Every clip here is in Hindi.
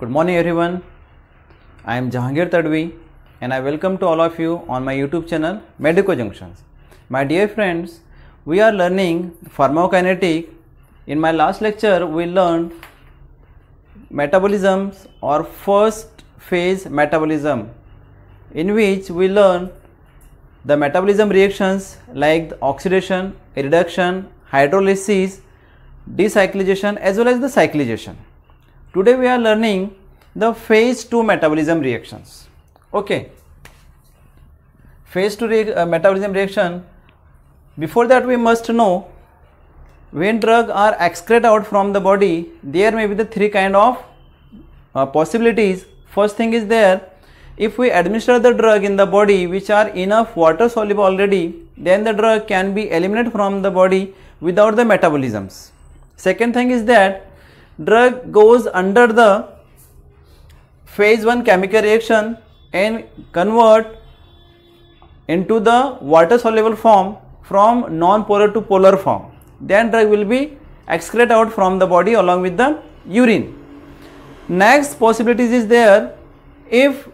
Good morning everyone. I am Jahangir Tadvi and I welcome to all of you on my YouTube channel Medico Junctions. My dear friends, we are learning pharmacokinetic. In my last lecture, we learned metabolisms or first phase metabolism in which we learn the metabolism reactions like oxidation, reduction, hydrolysis, decyclization as well as the cyclization. Today we are learning the phase 2 metabolism reactions. Okay. Phase 2 re uh, metabolism reaction, before that we must know when drugs are excreted out from the body, there may be the three kind of uh, possibilities. First thing is there, if we administer the drug in the body which are enough water soluble already, then the drug can be eliminated from the body without the metabolisms. Second thing is that drug goes under the phase 1 chemical reaction and convert into the water soluble form from non-polar to polar form. Then drug will be excreted out from the body along with the urine. Next possibilities is there if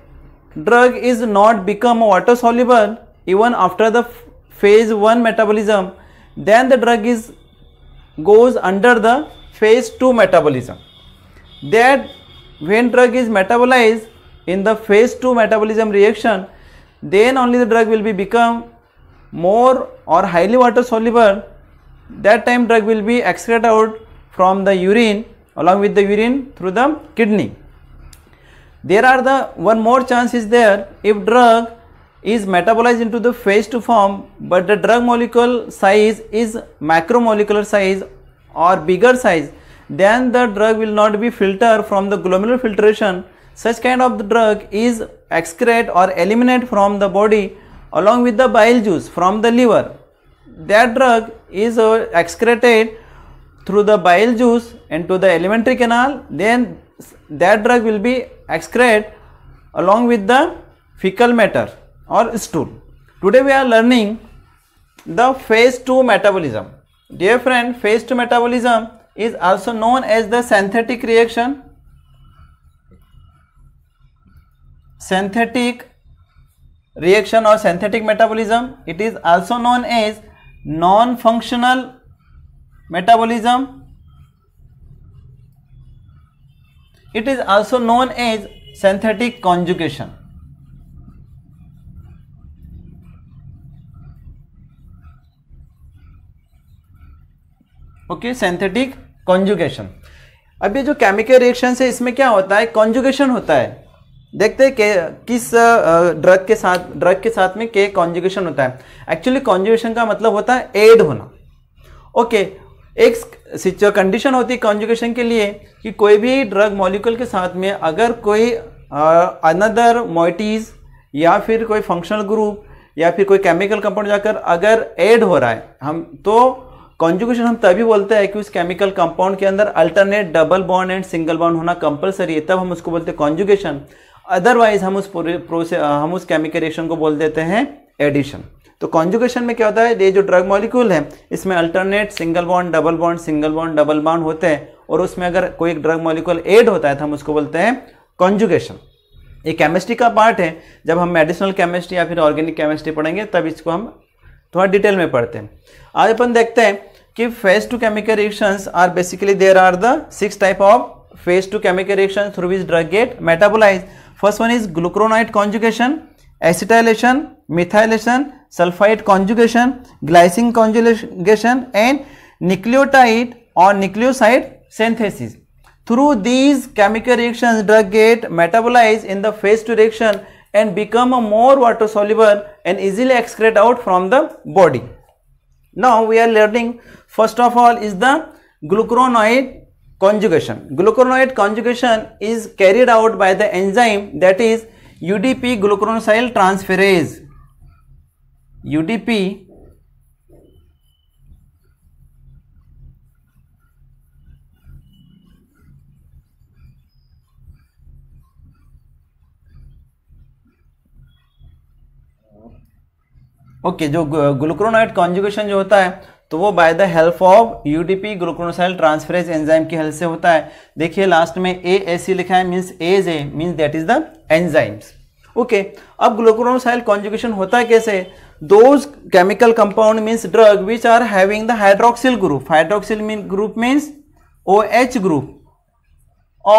drug is not become water soluble even after the phase 1 metabolism then the drug is goes under the phase 2 metabolism that when drug is metabolized in the phase 2 metabolism reaction then only the drug will be become more or highly water soluble that time drug will be excreted out from the urine along with the urine through the kidney there are the one more chance is there if drug is metabolized into the phase 2 form but the drug molecule size is macromolecular size or bigger size then the drug will not be filtered from the glomerular filtration such kind of drug is excrete or eliminate from the body along with the bile juice from the liver that drug is uh, excreted through the bile juice into the alimentary canal then that drug will be excreted along with the fecal matter or stool. Today we are learning the phase 2 metabolism. Dear friend, phase 2 metabolism is also known as the synthetic reaction. Synthetic reaction or synthetic metabolism. It is also known as non-functional metabolism. It is also known as synthetic conjugation. Okay synthetic conjugation अब ये जो केमिकल रिएक्शन है इसमें क्या होता है कॉन्जुगेशन होता है देखते हैं किस ड्रग के साथ ड्रग के साथ में के कॉन्जुगेशन होता है एक्चुअली कॉन्जुगेशन का मतलब होता है एड होना ओके एक कंडीशन होती है कॉन्जुगेशन के लिए कि कोई भी ड्रग मॉलिक्यूल के साथ में अगर कोई अनदर मोइटीज या फिर कोई फंक्शनल ग्रुप या फिर कोई केमिकल कंपाउंड जाकर अगर एड हो रहा है हम तो कॉन्जुगेशन हम तभी बोलते हैं कि उस केमिकल कंपाउंड के अंदर alternate double bond and single bond होना कंपलसरी है तब हम उसको बोलते हैं कॉन्जुगेशन अदरवाइज हम उस प्रोसे हम उस केमिकल रिएक्शन को बोल देते हैं एडिशन तो कॉन्जुगेशन में क्या होता है ये जो ड्रग मॉलिक्यूल है इसमें alternate single bond double bond single bond double bond होते हैं और उसमें अगर कोई ड्रग मॉलिक्यूल एड होता है तो हम उसको बोलते हैं कॉन्जुगेशन ये केमिस्ट्री का पार्ट है जब हम मेडिसिनल केमिस्ट्री या फिर ऑर्गेनिक केमिस्ट्री पढ़ेंगे तब इसको हम थोड़ा डिटेल में पढ़ते हैं आज अपन देखते हैं कि phase two chemical reactions are basically there are the six type of phase two chemical reactions through which drug get metabolized. First one is glucuronide conjugation, acetylation, methylation, sulfite conjugation, glycine conjugation and nucleotide or nucleoside synthesis. Through these chemical reactions drug get metabolized in the phase two reaction and become more water soluble and easily excrete out from the body. Now we are learning First of all is the glucuronoid conjugation. Glucuronoid conjugation is carried out by the enzyme that is UDP glucuronyl transferase. UDP okay okay, जो ग्लूक्रोनाइट कॉन्जुगेशन जो होता है तो वो by the help of UDP glucuronosyl transferase enzyme की हेल्प से होता है देखिए लास्ट में ए एसी लिखा है means as a means that is the enzymes okay अब ग्लूक्रोनोसाइल कॉन्जुकेशन होता है कैसे those chemical compound means drug which are having the hydroxyl group hydroxyl group means O H group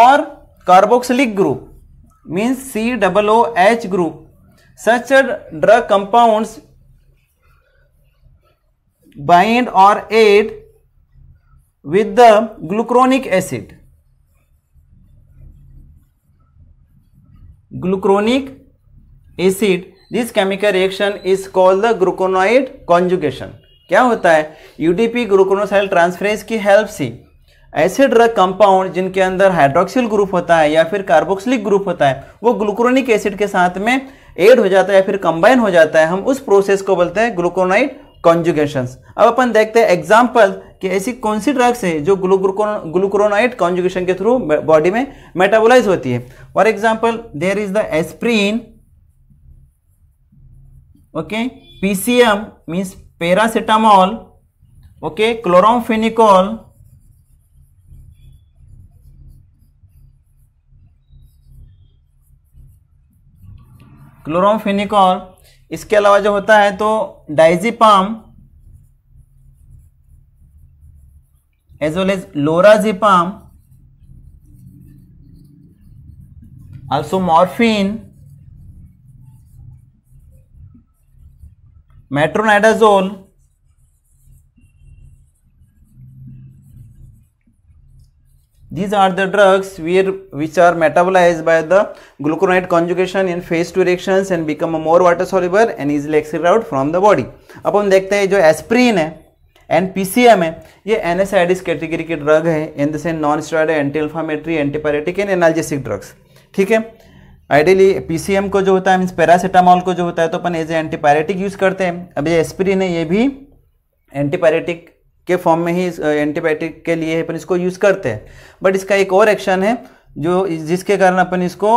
और carboxylic group means C double O H group such drug compound bind or aid with the glucuronic acid glucuronic acid this chemical reaction is called the gluconoid conjugation क्या होता है यूडीपी ग्लूकोनोसाइल ट्रांसफरेज की हेल्प से ऐसे ड्रग कंपाउंड जिनके अंदर हाइड्रोक्सिल ग्रुप होता है या फिर कार्बोक्सिलिक ग्रुप होता है वो ग्लूक्रोनिक एसिड के साथ में एड हो जाता है या फिर कंबाइन हो जाता है हम उस प्रोसेस को बोलते हैं ग्लूकोनाइड कॉन्जुगेशन अब अपन देखते हैं एग्जाम्पल कि ऐसी कौन सी ड्रग्स है जो ग्लूक्रोनाइट कॉन्जुगेशन के थ्रू बॉडी में मेटाबोलाइज होती है for example there is the aspirin okay PCM means paracetamol okay chloramphenicol chloramphenicol इसके अलावा जो होता है तो diazepam as well as lorazepam also morphine metronidazole These are the drugs where, which are metabolized by the glucuronate conjugation in phase two reactions and become more water soluble and easily excreted out from the body. अब हम देखते हैं जो एस्प्रीन है एंड पीसीएम है ये एनएसआईडीज कैटेगरी के ड्रग है in the sense non steroid anti inflammatory antipyretic and analgesic drugs ठीक है आइडियली पीसीएम को जो होता है मीन्स पैरासीटामॉल को जो होता है तो अपन एज ए एंटीपायरेटिक यूज़ करते हैं अब ये एस्प्रीन है ये भी एंटीपायरेटिक के फॉर्म में ही एंटीबायोटिक के लिए अपन इसको यूज़ करते हैं बट इसका एक और एक्शन है जो जिसके कारण अपन इसको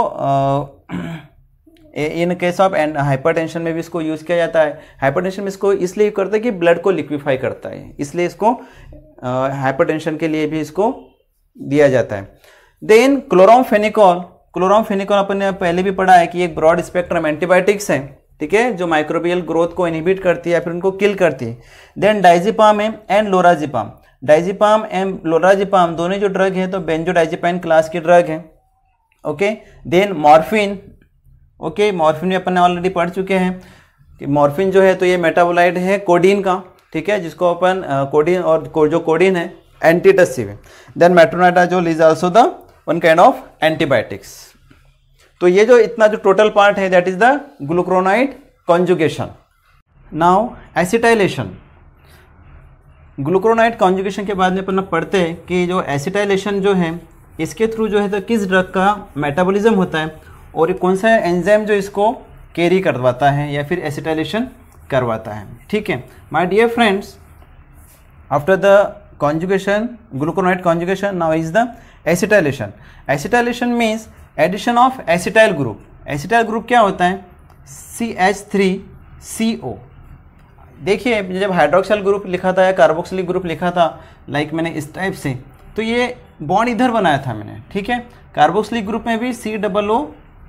in case of and hypertension में भी इसको यूज़ किया जाता है हाइपरटेंशन में इसको इसलिए करता है कि ब्लड को लिक्विफाई करता है इसलिए इसको हाइपरटेंशन के लिए भी इसको दिया जाता है देन क्लोराम फेनिकॉल क्लोराम फेनिकॉल अपन ने पहले भी पढ़ा है कि एक ब्रॉड स्पेक्ट्रम एंटीबायोटिक्स है ठीक है जो माइक्रोबियल ग्रोथ को इनहिबिट करती है या फिर उनको किल करती है then M and lorazepam diazepam and lorazepam दोनों जो ड्रग है तो डाइजिपाइन क्लास की ड्रग है okay then morphine okay morphine भी अपन ऑलरेडी पढ़ चुके हैं कि मॉर्फिन जो है तो ये मेटाबोलाइट है कोडीन का ठीक है जिसको अपन कोडीन और को, जो कोडीन है एंटीटसिव है then metronidazole is also the one kind of antibiotics तो ये जो इतना जो टोटल पार्ट है that is the glucuronide conjugation now acetylation glucuronide conjugation के बाद में अपना पढ़ते हैं कि जो एसिटाइलेशन जो है इसके थ्रू जो है तो किस ड्रग का मेटाबॉलिज्म होता है और कौन सा एंजाइम जो इसको कैरी करवाता है या फिर एसिटाइलेशन करवाता है ठीक है my dear friends after the conjugation glucuronide conjugation now is the acetylation acetylation means addition of acetyl group acetyl group क्या होता है सी एच थ्री सी ओ देखिए जब हाइड्रोक्सल ग्रुप लिखा था या कार्बोक्सिलिक ग्रुप लिखा था लाइक मैंने इस टाइप से तो ये बॉन्ड इधर बनाया था मैंने ठीक है कार्बोक्सिलिक ग्रुप में भी C double O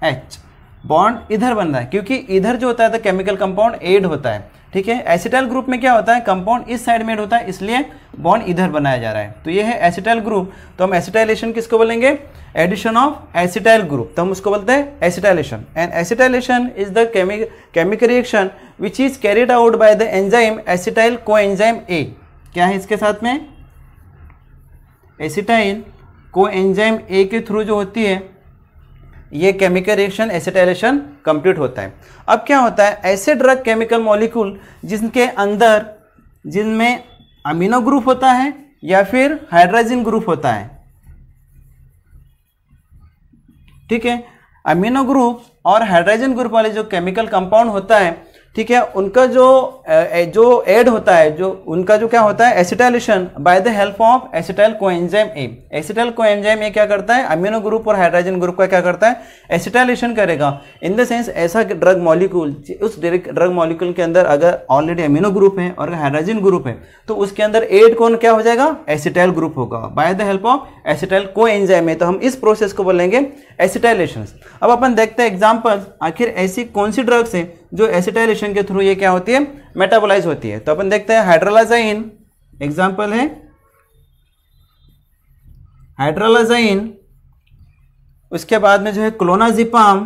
H bond इधर बन रहा है क्योंकि इधर जो होता है तो केमिकल कंपाउंड एड होता है ठीक है एसिटाइल ग्रुप में क्या होता है कंपाउंड इस साइड में होता है इसलिए बॉन्ड इधर बनाया जा रहा है तो ये है एसिटाइल ग्रुप तो हम एसिटाइलेशन किसको बोलेंगे एडिशन ऑफ एसिटाइल ग्रुप तो हम उसको बोलते हैं acetylation and acetylation is the chemical reaction which is carried out by the enzyme acetyl coenzyme A क्या है इसके साथ में एसिटाइल को एंजाइम ए के थ्रू जो होती है ये केमिकल रिएक्शन एसिटाइलेशन कंप्लीट होता है अब क्या होता है ऐसे ड्रग केमिकल मॉलिक्यूल जिनके अंदर जिनमें अमीनो ग्रुप होता है या फिर हाइड्रोजन ग्रुप होता है ठीक है अमीनो ग्रुप और हाइड्रोजन ग्रुप वाले जो केमिकल कंपाउंड होता है ठीक है उनका जो जो एड होता है जो उनका जो क्या होता है acetylation by the help of acetyl coenzyme A acetyl coenzyme A क्या करता है अमीनो ग्रुप और हाइड्रोजन ग्रुप का क्या करता है एसिटाइलेशन करेगा इन द सेंस ऐसा ड्रग मॉलिक्यूल उस ड्रग मॉलिक्यूल के अंदर अगर ऑलरेडी अमीनो ग्रुप है और हाइड्रोजन ग्रुप है तो उसके अंदर एड कौन क्या हो जाएगा एसिटाइल ग्रुप होगा by the help of acetyl coenzyme A तो हम इस प्रोसेस को बोलेंगे एसिटाइलेशन अब अपन देखते हैं एग्जाम्पल आखिर ऐसी कौन सी ड्रग्स हैं जो एसिटाइलेशन के थ्रू ये क्या होती है मेटाबोलाइज होती है तो अपन देखते हैं हाइड्रोलाजाइन एग्जाम्पल है हाइड्रोलाजाइन उसके बाद में जो है clonazepam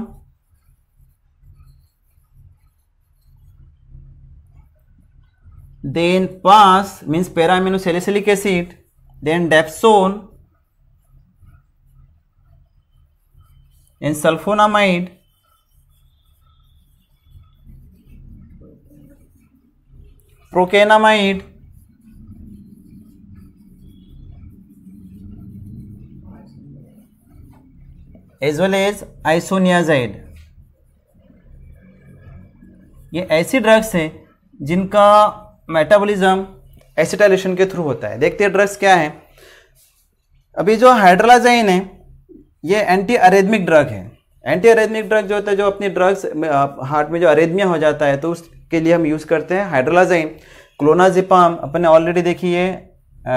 then PAS means para amino salicylic acid then dapsone and sulfonamide procainamide as well as isoniazid ये ऐसी ड्रग्स हैं जिनका मेटाबॉलिज्म एसिटाइलेशन के थ्रू होता है देखते हैं ड्रग्स क्या है अभी जो हाइड्रोलाजाइन है ये एंटी अरेदमिक ड्रग है एंटी अरेदमिक ड्रग जो होता है जो अपनी ड्रग्स हार्ट में जो अरेदमिया हो जाता है तो उस के लिए हम यूज़ करते हैं हाइड्रोलाजाइन क्लोनाजिपाम अपने ऑलरेडी देखिए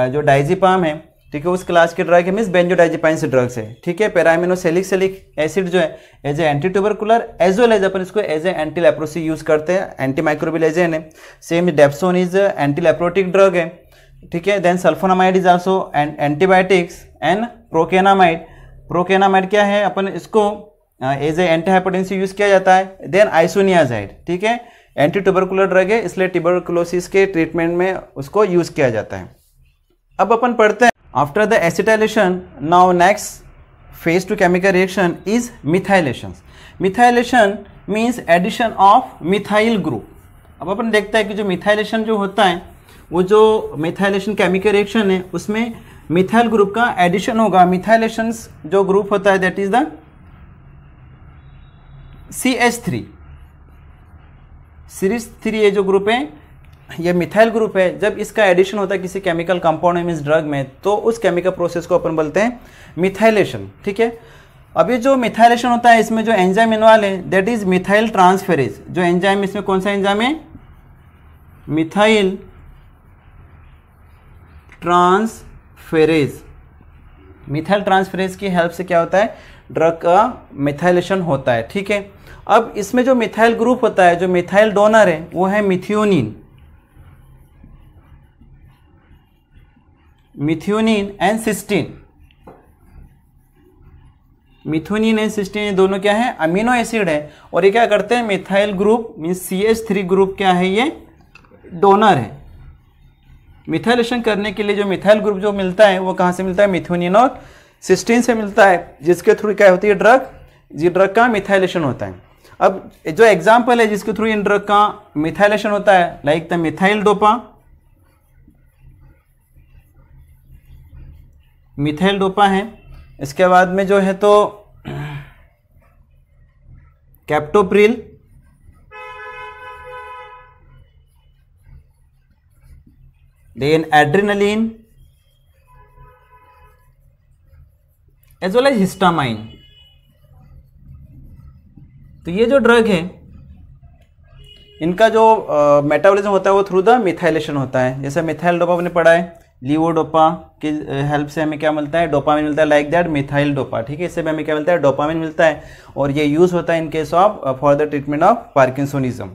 जो डाइजिपाम है ठीक है उस क्लास के ड्रग है मीन्स बेंजोडाइजेपाइन से ड्रग्स है ठीक है पेरामिनोसेलिक सेलिक एसिड जो है as a anti tubercular as well as अपन इसको as a anti leprosy use करते हैं एंटी माइक्रोबिल एजेंट है same dapsone is anti leprotic drug है ठीक है then sulfonamide is also antibiotics and procainamide procainamide क्या है अपन इसको as a anti hypotensive use किया जाता है देन आइसोनियाजाइड ठीक है एंटी ट्यूबरकुलर ड्रग है इसलिए ट्यूबरकुलोसिस के ट्रीटमेंट में उसको यूज़ किया जाता है अब अपन पढ़ते हैं after the acetylation now next phase two chemical reaction is methylation methylation means addition of methyl group अब अपन देखते हैं कि जो मिथाइलेशन जो होता है वो जो मिथाइलेशन केमिकल रिएक्शन है उसमें मिथाइल ग्रुप का एडिशन होगा मिथाइलेशन जो ग्रुप होता है that is the C H three series three ये जो ग्रुप है ये मिथाइल ग्रुप है जब इसका एडिशन होता है किसी केमिकल कंपाउंड मीन्स ड्रग में तो उस केमिकल प्रोसेस को अपन बोलते हैं मिथाइलेशन ठीक है अभी जो मिथाइलेशन होता है इसमें जो एंजाइम इन्वॉल्व है दैट इज मिथाइल ट्रांसफेरेज जो एंजाइम इसमें कौन सा एंजाइम है मिथाइल ट्रांसफेरेज मिथाइल ट्रांसफेरेज की हेल्प से क्या होता है ड्रग का मिथाइलेशन होता है ठीक है अब इसमें जो मिथाइल ग्रुप होता है जो मिथाइल डोनर है वो है methionine methionine and cysteine methionine and cysteine ये दोनों क्या है अमीनो एसिड है और ये क्या करते हैं methyl group mean C H three group क्या है ये डोनर है मिथाइलेशन करने के लिए जो मिथाइल ग्रुप जो मिलता है वो कहाँ से मिलता है मिथ्योनिन और सिस्टीन से मिलता है जिसके थ्रू क्या होती है ड्रग जी ड्रग का मिथाइलेशन होता है अब जो एग्जाम्पल है जिसके थ्रू इन ड्रग का मिथाइलेशन होता है like the methyl dopa methyl dopa है इसके बाद में जो है तो captopril then adrenaline as well as histamine तो ये जो ड्रग है इनका जो मेटाबॉलिज्म होता है वो थ्रू द मिथाइलेशन होता है जैसे मिथाइल डोपा आपने पढ़ा है लीवोडोपा की हेल्प से हमें क्या मिलता है डोपामिन मिलता है लाइक दैट मिथाइल डोपा ठीक है इससे भी हमें क्या मिलता है डोपामिन मिलता है और ये यूज़ होता है in case of for the treatment of parkinsonism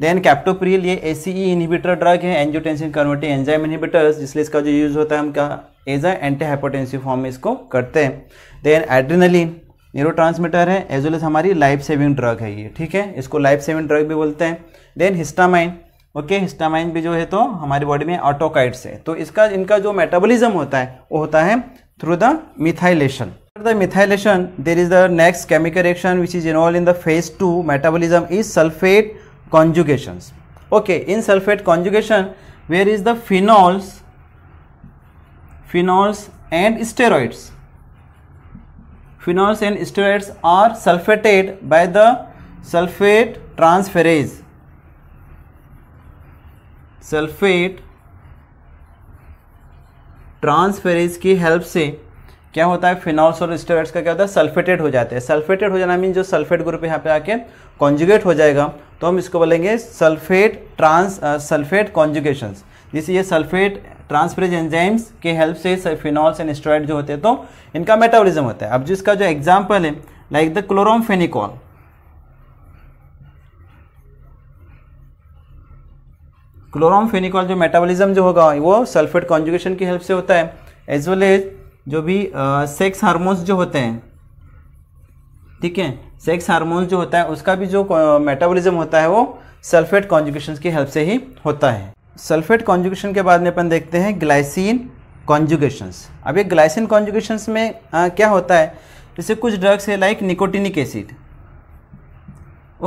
then captopril ये ए सी इनहिबिटर ड्रग है एंजियोटेंसिन कन्वर्टिंग एंजाइम इनहिबिटर्स जिसलिए इसका जो यूज़ होता है हम क्या as a anti hypotensive form में इसको करते हैं देन एड्रीनलिन न्यूरो है एज वेल एज हमारी लाइफ सेविंग ड्रग है ये ठीक है इसको लाइफ सेविंग ड्रग भी बोलते हैं देन हिस्टामाइन ओके हिस्टामाइन भी जो है तो हमारी बॉडी में ऑटोकाइड्स है तो इसका इनका जो मेटाबोलिज्म होता है वो होता है through the methylation the methylation there is the next chemical reaction which is involve in the phase two metabolism is sulfate conjugation okay in sulfate conjugation where is the phenols phenols and steroids phenols and steroids are sulfated by the sulfate transferase. Sulfate transferase की हेल्प से क्या होता है फिनॉल्स और स्टेरॉइड्स का क्या होता है सल्फेटेड हो जाते हैं सल्फेटेड हो जाना मीन जो सल्फेट ग्रुप यहाँ पे आके कॉन्जुगेट हो जाएगा तो हम इसको बोलेंगे सल्फेट ट्रांस सल्फेट कॉन्जुगेशन जैसे ये सल्फेट ट्रांसफ्रेज एंजाइम्स के हेल्प से फिनॉल्स एंड स्टोराइड जो होते हैं तो इनका मेटाबॉलिज्म होता है अब जिसका जो एग्जाम्पल है लाइक द फेनिकॉल क्लोरोम फेनिकॉल जो मेटाबॉलिज्म जो होगा वो सल्फेट कॉन्जुगेशन की हेल्प से होता है एज वेल एज जो भी सेक्स हार्मोन्स जो होते हैं ठीक है सेक्स हार्मोन्स जो होता है उसका भी जो मेटाबॉलिज्म होता है वो सल्फेट कॉन्जुगेशन की हेल्प से ही होता है सल्फेट कॉन्जुगेशन के बाद में अपन देखते हैं ग्लाइसिन कॉन्जुगेशंस अब ये ग्लाइसिन कॉन्जुगेशंस में आ, क्या होता है जैसे कुछ ड्रग्स है like nicotinic acid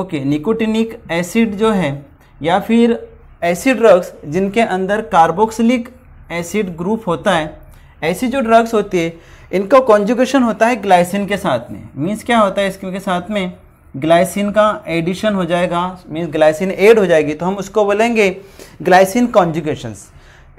okay nicotinic acid जो है या फिर ऐसी ड्रग्स जिनके अंदर कार्बोक्सिलिक एसिड ग्रुप होता है ऐसी जो ड्रग्स होती है इनका कॉन्जुगेशन होता है ग्लाइसिन के साथ में मीन्स क्या होता है इसके साथ में ग्लाइसिन का एडिशन हो जाएगा मीन्स ग्लाइसिन एड हो जाएगी तो हम उसको बोलेंगे ग्लाइसिन कॉन्जुगेशंस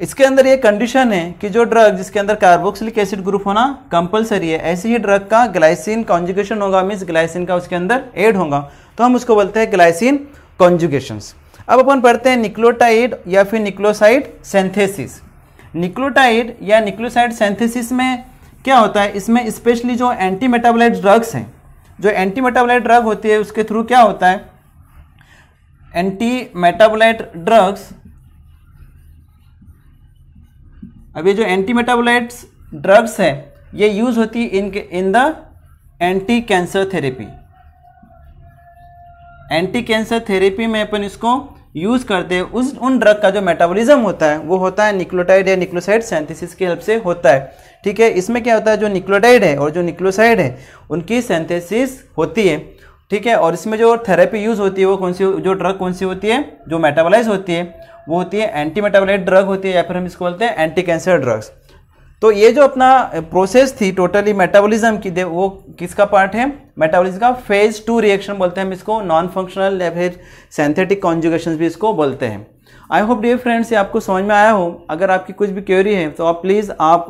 इसके अंदर ये कंडीशन है कि जो ड्रग जिसके अंदर कार्बोक्सिलिक एसिड ग्रुप होना कंपलसरी है ऐसे ही ड्रग का ग्लाइसिन कॉन्जुगेशन होगा मीन्स ग्लाइसिन का उसके अंदर एड होगा तो हम उसको बोलते हैं ग्लाइसिन कॉन्जुगेशंस अब अपन पढ़ते हैं निक्लोटाइड या फिर निक्लोसाइड सेंथेसिस निक्लोटाइड या निक्लोसाइड सेंथेसिस में क्या होता है इसमें स्पेशली जो एंटी मेटाबोलाइट ड्रग्स हैं जो एंटी मेटाबोलाइट ड्रग होती है उसके थ्रू क्या होता है एंटी मेटाबोलाइट ड्रग्स अब ये जो एंटी मेटाबोलाइट्स ड्रग्स है ये यूज होती है in in the anti cancer therapy anti cancer therapy में अपन इसको यूज़ करते हैं उस उन ड्रग का जो मेटाबॉलिज्म होता है वो होता है निक्लोटाइड या निक्लोसाइड सेंथिस की हेल्प से होता है ठीक है इसमें क्या होता है जो निक्लोटाइड है और जो निक्लोसाइड है उनकी सेंथेसिस होती है ठीक है और इसमें जो थेरेपी यूज़ होती है वो कौन सी जो ड्रग कौन सी होती है जो मेटाबोलाइज होती है वो होती है एंटी मेटाबोलाइट ड्रग होती है या फिर हम इसको बोलते हैं एंटी कैंसर ड्रग्स तो ये जो अपना प्रोसेस थी टोटली मेटाबॉलिज्म की दे वो किसका पार्ट है मेटाबॉलिज्म का फेज टू रिएक्शन बोलते हैं हम इसको नॉन फंक्शनल या फिर सेंथेटिक कॉन्जुगेशन भी इसको बोलते हैं आई होप डियर फ्रेंड्स ये आपको समझ में आया हो अगर आपकी कुछ भी क्योरी है तो आप प्लीज़ आप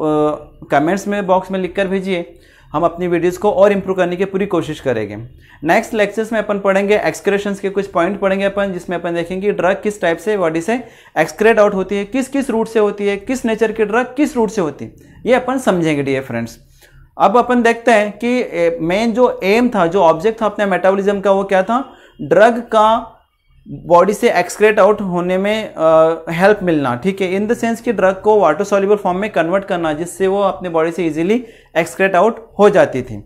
कमेंट्स में बॉक्स में लिखकर भेजिए हम अपनी वीडियोस को और इम्प्रूव करने की पूरी कोशिश करेंगे नेक्स्ट लेक्चर्स में अपन पढ़ेंगे एक्सक्रेशन के कुछ पॉइंट पढ़ेंगे अपन जिसमें अपन देखेंगे ड्रग किस टाइप से बॉडी से एक्सक्रेट आउट होती है किस किस रूट से होती है किस नेचर की ड्रग किस रूट से होती है ये अपन समझेंगे डी फ्रेंड्स अब अपन देखते हैं कि मेन जो एम था जो ऑब्जेक्ट था अपने मेटाबोलिज्म का वो क्या था ड्रग का बॉडी से एक्सक्रेट आउट होने में हेल्प uh, मिलना ठीक है इन द सेंस कि ड्रग को वाटर सॉल्यूबल फॉर्म में कन्वर्ट करना जिससे वो अपने बॉडी से इजीली एक्सक्रेट आउट हो जाती थी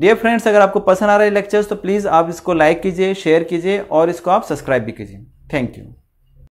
डियर फ्रेंड्स अगर आपको पसंद आ रहा है लेक्चर्स तो प्लीज़ आप इसको लाइक कीजिए शेयर कीजिए और इसको आप सब्सक्राइब भी कीजिए थैंक यू